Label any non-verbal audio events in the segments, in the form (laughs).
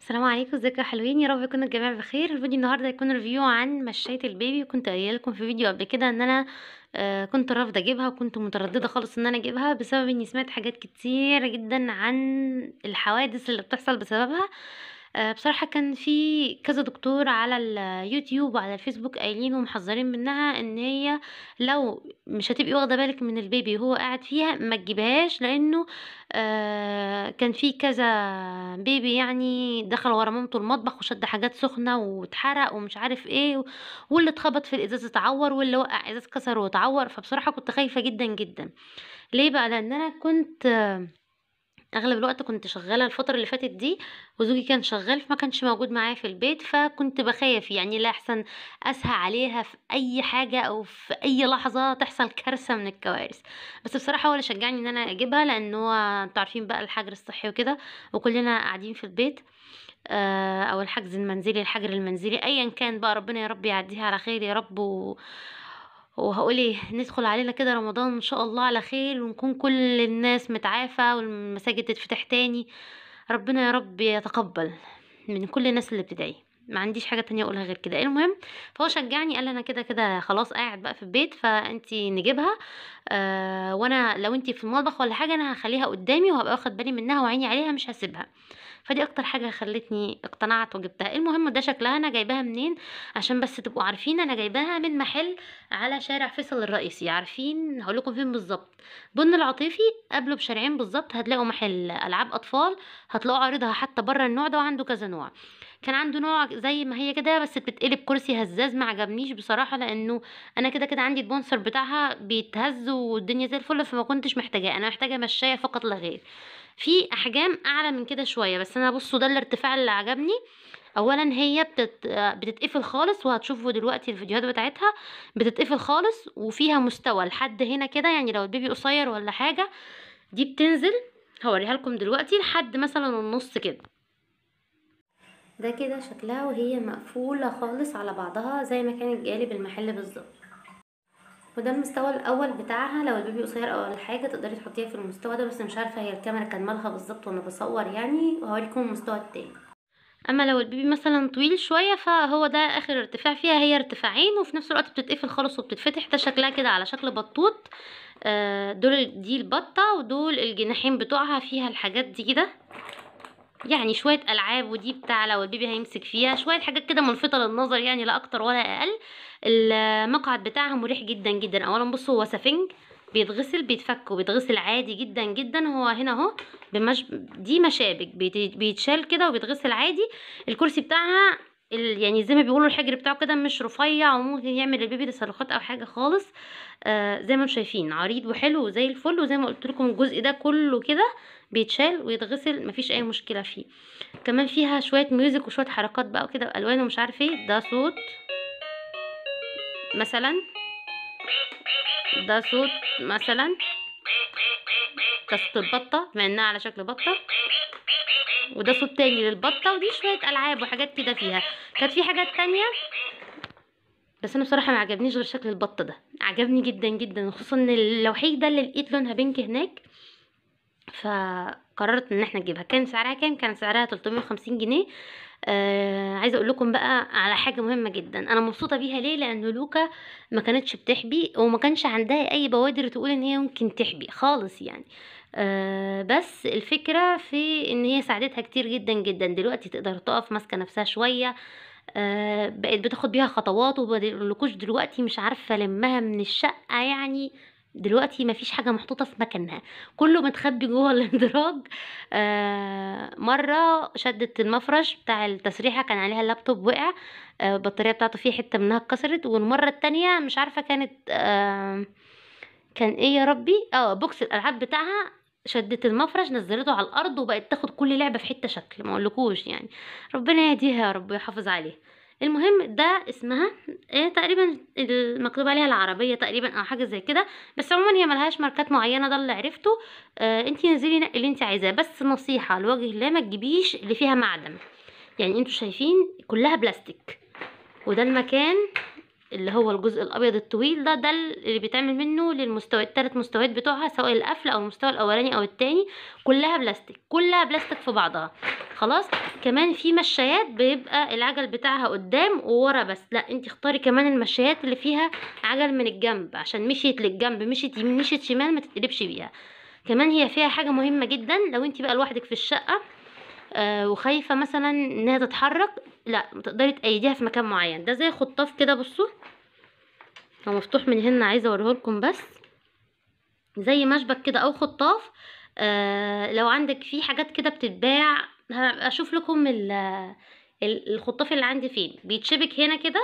السلام عليكم ازيكم يا حلوين يا رب يكون الجميع بخير الفيديو النهارده هيكون ريفيو عن مشايه البيبي كنت قايله لكم في فيديو قبل كده ان انا آه، كنت رافضه اجيبها وكنت متردده خالص ان انا اجيبها بسبب اني سمعت حاجات كتير جدا عن الحوادث اللي بتحصل بسببها آه، بصراحة كان في كذا دكتور على اليوتيوب وعلى الفيسبوك قايلين ومحذّرين منّها إن هي لو مش هتبقي واخدة بالِك من البيبي وهو قاعد فيها، ما تجيبهاش لإنه آه، كان في كذا بيبي يعني دخل ورا مامته المطبخ وشَد حاجات سخنة واتحرق ومش عارف إيه، واللي اتخبط في الإزاز اتعوّر واللي وقّع إزاز كسر واتعوّر، فبصراحة كنت خايفة جدًا، جدًا. ليه بقى؟ لإن أنا كنت اغلب الوقت كنت شغاله الفتره اللي فاتت دي وزوجي كان شغال فما كانش موجود معايا في البيت فكنت بخاف يعني لا احسن اسهى عليها في اي حاجه او في اي لحظه تحصل كارثه من الكوارث بس بصراحه هو اللي شجعني ان انا اجيبها لان هو انتوا عارفين بقى الحجر الصحي وكده وكلنا قاعدين في البيت آه، او الحجز المنزلي الحجر المنزلي ايا كان بقى ربنا يا رب يعديها على خير يا رب و... وهقول ايه ندخل علينا كده رمضان ان شاء الله على خير ونكون كل الناس متعافى والمساجد تتفتح تاني ربنا يا رب يتقبل من كل الناس اللي بتدعي ما عنديش حاجه تانية اقولها غير كده المهم فهو شجعني قال انا كده كده خلاص قاعد بقى في البيت فانتي نجيبها آه وانا لو انتي في المطبخ ولا حاجه انا هخليها قدامي وهبقى واخد بالي منها وعيني عليها مش هسيبها فدي اكتر حاجه خلتني اقتنعت وجبتها المهم ده شكلها انا جايباها منين عشان بس تبقوا عارفين انا جايباها من محل على شارع فيصل الرئيسي عارفين هقول لكم فين بالظبط بن العاطفي قبله بشارعين بالظبط هتلاقوا محل العاب اطفال هتلاقوا عارضها حتى بره النوع ده وعنده كذا نوع كان عنده نوع زي ما هي كده بس بتقلب كرسي هزاز ما عجبنيش بصراحه لانه انا كده كده عندي البونسر بتاعها بيتهز والدنيا زي الفل فما كنتش محتاجاه انا محتاجه مشايه فقط لا غير في احجام اعلى من كده شويه بس انا بصوا ده الارتفاع اللي عجبني اولا هي بتت... بتتقفل خالص وهتشوفوا دلوقتي الفيديوهات بتاعتها بتتقفل خالص وفيها مستوى لحد هنا كده يعني لو البيبي قصير ولا حاجه دي بتنزل هوريها لكم دلوقتي لحد مثلا النص كده ده كده شكلها وهي مقفولة خالص على بعضها زي ما كانت جالب المحل بالظبط وده المستوى الاول بتاعها لو البيبي قصير او حاجه تقدري تحطيها في المستوى ده بس مش عارفه هي الكاميرا كان مالها بالظبط وانا بصور يعني وهوريكم المستوى التاني اما لو البيبي مثلا طويل شويه فهو ده اخر ارتفاع فيها هي ارتفاعين وفي نفس الوقت بتتقفل خالص وبتتفتح ده شكلها كده على شكل بطوط آه، دول دي البطه ودول الجناحين بتوعها فيها الحاجات دي كده يعني شويه العاب ودي بتاع لو البيبي هيمسك فيها شويه حاجات كده ملفته للنظر يعني لا اكتر ولا اقل المقعد بتاعها مريح جدا جدا اولا بصوا هو سفنج بيتغسل بيتفك وبيتغسل عادي جدا جدا هو هنا اهو بمش... دي مشابك بيتشال كده وبيتغسل عادي الكرسي بتاعها يعني زي ما بيقولوا الحجر بتاعه كده مش رفيع وممكن يعمل للبيبي تسلخات او حاجه خالص آه زي ما انتم شايفين عريض وحلو وزي الفل وزي ما قلت لكم الجزء ده كله كده بيتشال ويتغسل مفيش اي مشكله فيه كمان فيها شويه ميوزك وشويه حركات بقى وكده والوان ومش عارفه ايه ده صوت مثلا ده صوت مثلا ده صوت البطه بما انها على شكل بطه وده صوت تاني للبطه ودي شويه العاب وحاجات كده فيها كانت في حاجات تانية بس انا بصراحه ما عجبنيش غير شكل البط ده عجبني جدا جدا خصوصا ان اللوحيك ده اللي لقيت لونها بينك هناك فقررت ان احنا نجيبها كان سعرها كام كان سعرها 350 جنيه آه عايزه اقول لكم بقى على حاجه مهمه جدا انا مبسوطه بيها ليه لان لوكا ما كانتش بتحبي وما كانش عندها اي بوادر تقول ان هي ممكن تحبي خالص يعني آه، بس الفكرة في ان هي ساعدتها كتير جدا جدا دلوقتي تقدر تقف ماسكة نفسها شوية آه، بقت بتاخد بيها خطوات ومبقولكوش دلوقتي مش عارفة لمها من الشقة يعني دلوقتي مفيش حاجة محطوطة في مكانها كله متخبي جوه (laughs) الاندراج آه، مرة شدت المفرش بتاع التسريحة كان عليها اللابتوب وقع البطارية بتاعته فيه حتة منها اتكسرت والمرة التانية مش عارفة كانت كان ايه يا ربي اه بوكس الالعاب بتاعها شدت المفرش نزلته على الارض وبقت تاخد كل لعبه في حته شكل ما اقولكوش يعني ربنا يهديها يا رب ويحافظ عليها المهم ده اسمها إيه تقريبا المكتوب عليها العربيه تقريبا او حاجه زي كده بس عموما هي ملهاش ماركات معينه ده اللي عرفته آه انت نزلي نقي اللي انت عايزاه بس نصيحه لوجه الله ما تجيبيش اللي فيها معدن يعني انتوا شايفين كلها بلاستيك وده المكان اللي هو الجزء الابيض الطويل ده ده اللي بيتعمل منه للمستوى الثلاث مستويات بتوعها سواء القفل او المستوى الاولاني او الثاني كلها بلاستيك كلها بلاستيك في بعضها خلاص كمان في مشايات بيبقى العجل بتاعها قدام وورا بس لا انت اختاري كمان المشايات اللي فيها عجل من الجنب عشان مشيت للجنب مشيت يمين مشيت شمال ما تتقلبش بيها كمان هي فيها حاجه مهمه جدا لو انت بقى لوحدك في الشقه آه، وخايفه مثلا انها تتحرك لا تقدري تأيديها في مكان معين ده زي خطاف كده بصوا هو مفتوح من هنا عايزه لكم بس زي مشبك كده او خطاف آه لو عندك في حاجات كده بتتباع هشوف لكم الخطاف اللي عندي فين بيتشبك هنا كده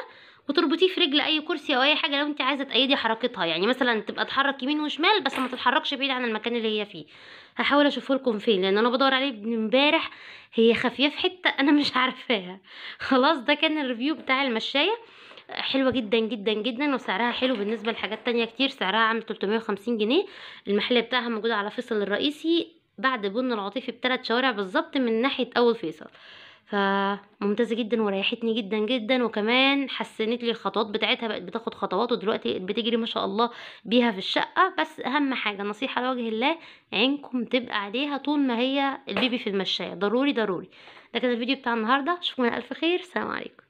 وتربطيه في رجل اي كرسي او اي حاجه لو انت عايزه تايدي حركتها يعني مثلا تبقى تحرك يمين وشمال بس ما تتحركش بعيد عن المكان اللي هي فيه هحاول اشوفه لكم فين لان انا بدور عليه من امبارح هي خفيه في حته انا مش عارفاها (laughs) خلاص ده كان الريفيو بتاع المشايه حلوه جدا جدا جدا وسعرها حلو بالنسبه لحاجات تانية كتير سعرها عامل 350 جنيه المحل بتاعها موجود على فيصل الرئيسي بعد بن العاطفي بثلاث شوارع بالظبط من ناحيه اول فيصل فممتازة جدا وريحتني جدا جدا وكمان حسنت لي الخطوات بتاعتها بقت بتاخد خطوات ودلوقتي بتجري ما شاء الله بيها في الشقة بس اهم حاجة نصيحة لوجه الله عينكم تبقى عليها طول ما هي البيبي في المشاية ضروري ضروري ده كان الفيديو بتاع النهاردة اشوفكم الف خير سلام عليكم